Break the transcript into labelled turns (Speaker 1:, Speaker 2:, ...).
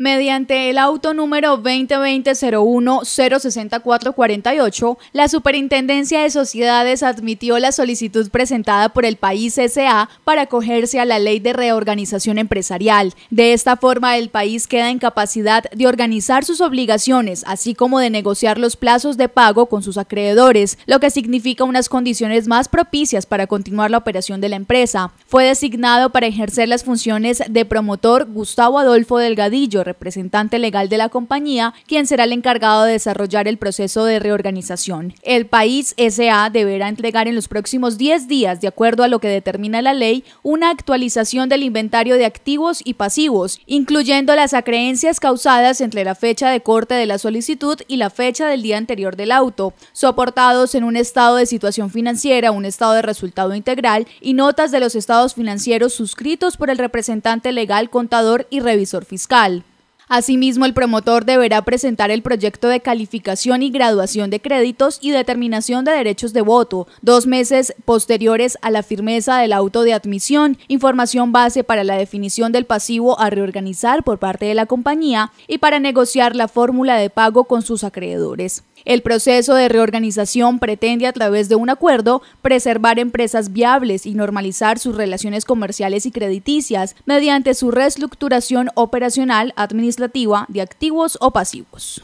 Speaker 1: Mediante el auto número 2020-01-06448, la Superintendencia de Sociedades admitió la solicitud presentada por el país SA para acogerse a la Ley de Reorganización Empresarial. De esta forma, el país queda en capacidad de organizar sus obligaciones, así como de negociar los plazos de pago con sus acreedores, lo que significa unas condiciones más propicias para continuar la operación de la empresa. Fue designado para ejercer las funciones de promotor Gustavo Adolfo Delgadillo, representante legal de la compañía, quien será el encargado de desarrollar el proceso de reorganización. El país SA deberá entregar en los próximos 10 días, de acuerdo a lo que determina la ley, una actualización del inventario de activos y pasivos, incluyendo las acreencias causadas entre la fecha de corte de la solicitud y la fecha del día anterior del auto, soportados en un estado de situación financiera, un estado de resultado integral y notas de los estados financieros suscritos por el representante legal, contador y revisor fiscal. Asimismo, el promotor deberá presentar el proyecto de calificación y graduación de créditos y determinación de derechos de voto, dos meses posteriores a la firmeza del auto de admisión, información base para la definición del pasivo a reorganizar por parte de la compañía y para negociar la fórmula de pago con sus acreedores. El proceso de reorganización pretende a través de un acuerdo preservar empresas viables y normalizar sus relaciones comerciales y crediticias mediante su reestructuración operacional, administrativa, de activos o pasivos.